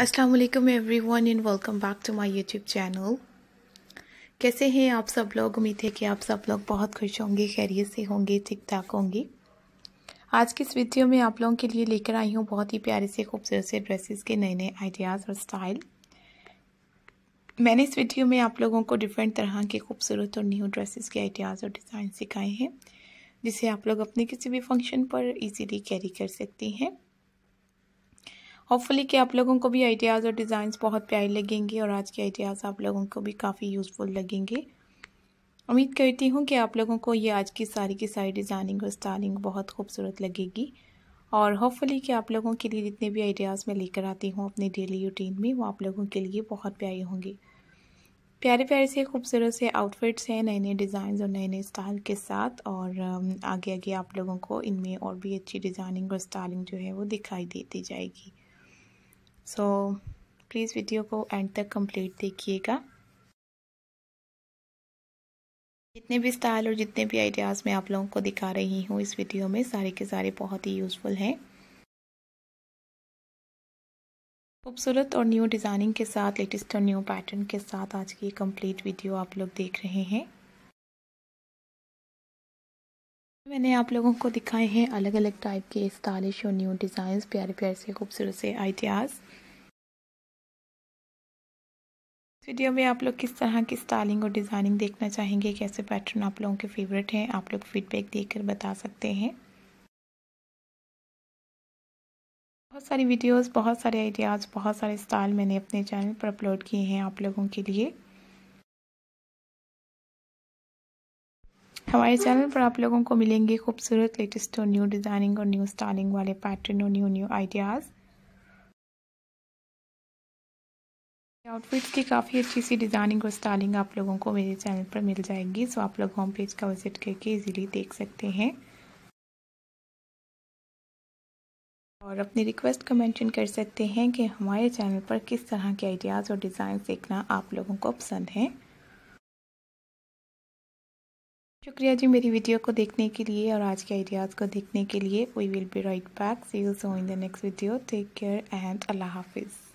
अस्सलाम वालेकुम everyone and welcome back to my YouTube channel कैसे हैं आप सब लोग उम्मीद है कि आप सब लोग बहुत खुश होंगे खैरियत से होंगे ठीक ठाक होंगे आज की इस वीडियो में आप लोगों के लिए लेकर आई हूँ बहुत ही प्यारे से खूबसूरत से ड्रेसेस के नए नए आइडियाज़ और स्टाइल मैंने इस वीडियो में आप लोगों को डिफरेंट तरह के खूबसूरत और न्यू ड्रेसेस के आइडियाज़ और डिज़ाइन सिखाए हैं जिसे आप लोग अपने किसी भी फंक्शन पर इजीली कैरी कर सकती हैं होपफुली कि आप लोगों को भी आइडियाज़ और डिज़ाइंस बहुत प्यारे लगेंगे और आज के आइडियाज़ आप लोगों को भी काफ़ी यूज़फुल लगेंगे उम्मीद करती हूँ कि आप लोगों को ये आज की सारी की सारी डिज़ाइनिंग और स्टाइलिंग बहुत खूबसूरत लगेगी और होपफुली कि आप लोगों के लिए जितने भी आइडियाज़ मैं लेकर आती हूँ अपने डेली रूटीन में वो आप लोगों के लिए बहुत प्यारी होंगी प्यारे प्यारे से खूबसूरत से आउटफिट्स हैं नए नए डिज़ाइन और नए नए स्टाइल के साथ और आगे आगे आप लोगों को इनमें और भी अच्छी डिज़ाइनिंग और स्टाइलिंग जो है वो दिखाई देती जाएगी सो प्लीज़ वीडियो को एंड तक कंप्लीट देखिएगा जितने भी स्टाइल और जितने भी आइडियाज़ मैं आप लोगों को दिखा रही हूँ इस वीडियो में सारे के सारे बहुत ही यूज़फुल हैं खूबसूरत और न्यू डिज़ाइनिंग के साथ लेटेस्ट और न्यू पैटर्न के साथ आज की कंप्लीट वीडियो आप लोग देख रहे हैं मैंने आप लोगों को दिखाए हैं अलग अलग टाइप के स्टाइलिश और न्यू डिज़ाइंस प्यारे प्यारे से खूबसूरत से आइडियाज़ वीडियो में आप लोग किस तरह की स्टाइलिंग और डिज़ाइनिंग देखना चाहेंगे कैसे पैटर्न आप लोगों के फेवरेट हैं आप लोग फीडबैक देकर बता सकते हैं बहुत सारी वीडियोस बहुत सारे आइडियाज़ बहुत सारे स्टाइल मैंने अपने चैनल पर अपलोड किए हैं आप लोगों के लिए हमारे चैनल पर आप लोगों को मिलेंगे खूबसूरत लेटेस्ट और न्यू डिज़ाइनिंग और न्यू स्टाइलिंग वाले पैटर्न और न्यू न्यू आइडियाज़ आउटफिट्स की काफ़ी अच्छी सी डिज़ाइनिंग और स्टाइलिंग आप लोगों को मेरे चैनल पर मिल जाएगी सो आप लोग होम पेज का विजिट करके इजीली देख सकते हैं और अपनी रिक्वेस्ट को मेंशन कर सकते हैं कि हमारे चैनल पर किस तरह के आइडियाज़ और डिज़ाइन देखना आप लोगों को पसंद है शुक्रिया जी मेरी वीडियो को देखने के लिए और आज के आइडियाज़ को देखने के लिए we will be right back see you so in the next video take care and अल्लाह हाफिज़